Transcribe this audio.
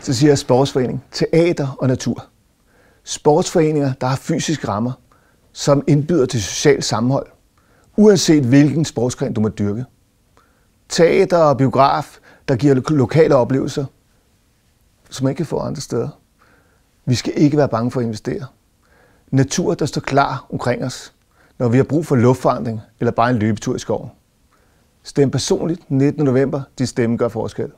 Så siger jeg sportsforening, teater og natur. Sportsforeninger, der har fysiske rammer, som indbyder til socialt sammenhold, uanset hvilken sportsgren du må dyrke. Teater og biograf, der giver lo lokale oplevelser, som man ikke kan få andre steder. Vi skal ikke være bange for at investere. Natur, der står klar omkring os, når vi har brug for luftforandring eller bare en løbetur i skoven. Stem personligt 19. november. Dit stemme gør forskel.